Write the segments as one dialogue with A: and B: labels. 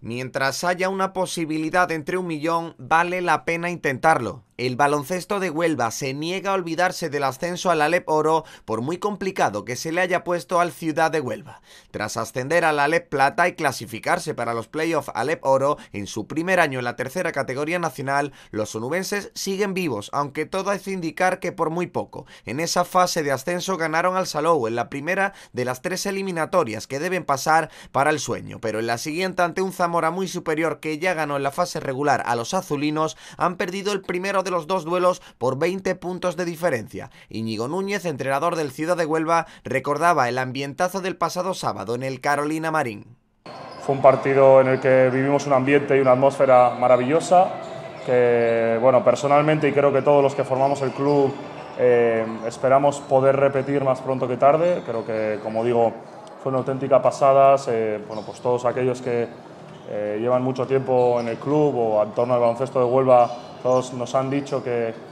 A: Mientras haya una posibilidad entre un millón, vale la pena intentarlo. El baloncesto de Huelva se niega a olvidarse del ascenso al Alep Oro por muy complicado que se le haya puesto al Ciudad de Huelva. Tras ascender al Alep Plata y clasificarse para los playoffs Alep Oro en su primer año en la tercera categoría nacional, los onubenses siguen vivos, aunque todo hace indicar que por muy poco. En esa fase de ascenso ganaron al Salou en la primera de las tres eliminatorias que deben pasar para el sueño, pero en la siguiente ante un Zamora muy superior que ya ganó en la fase regular a los azulinos, han perdido el primero los dos duelos por 20 puntos de diferencia. Íñigo Núñez, entrenador del Ciudad de Huelva, recordaba el ambientazo del pasado sábado en el Carolina Marín. Fue un
B: partido en el que vivimos un ambiente y una atmósfera maravillosa, que bueno, personalmente y creo que todos los que formamos el club eh, esperamos poder repetir más pronto que tarde. Creo que, como digo, fue una auténtica pasada. bueno, pues todos aquellos que eh, llevan mucho tiempo en el club o en torno al baloncesto de Huelva, todos nos han dicho que,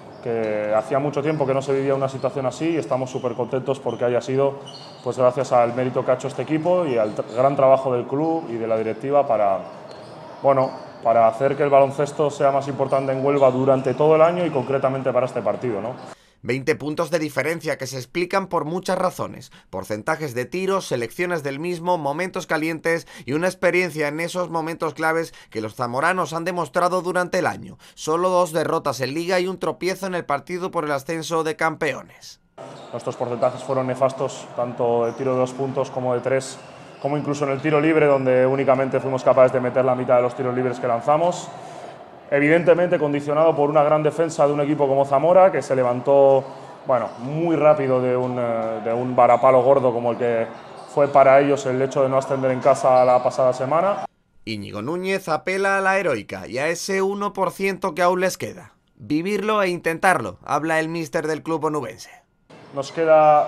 B: hacía mucho tiempo que no se vivía una situación así y estamos súper contentos porque haya sido pues gracias al mérito que ha hecho este equipo y al gran trabajo del club y de la directiva para, para hacer que el baloncesto sea más importante en Huelva durante todo
A: el año y concretamente para este partido. 20 puntos de diferencia que se explican por muchas razones, porcentajes de tiros, selecciones del mismo, momentos calientes y una experiencia en esos momentos claves que los zamoranos han demostrado durante el año. Solo dos derrotas en liga y un tropiezo en el partido por el ascenso de campeones. Nuestros porcentajes fueron
B: nefastos, tanto de tiro de dos puntos como de tres, como incluso en el tiro libre, donde únicamente fuimos capaces de meter la mitad de los tiros libres que lanzamos evidentemente condicionado por una gran defensa de un equipo como Zamora, que se levantó bueno, muy rápido de un, eh, de varapalo gordo como el que fue para ellos el hecho de no ascender en casa la pasada semana.
A: Íñigo Núñez apela a la heroica y a ese 1% que aún les queda. Vivirlo e intentarlo, habla el míster del club onubense. Nos queda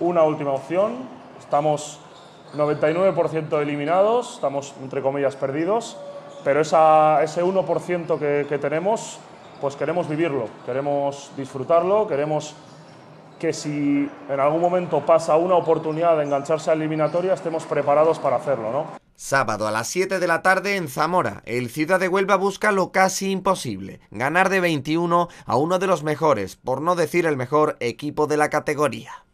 A: una
B: última opción. Estamos 99% eliminados, estamos entre comillas perdidos pero ese 1% que, tenemos, pues queremos vivirlo, queremos disfrutarlo, queremos que si en algún momento
A: pasa una oportunidad de engancharse a eliminatoria, estemos preparados para hacerlo, ¿no? Sábado a las 7 de la tarde en Zamora, el Ciudad de Huelva busca lo casi imposible, ganar de 21 a uno de los mejores, por no decir el mejor equipo de la categoría.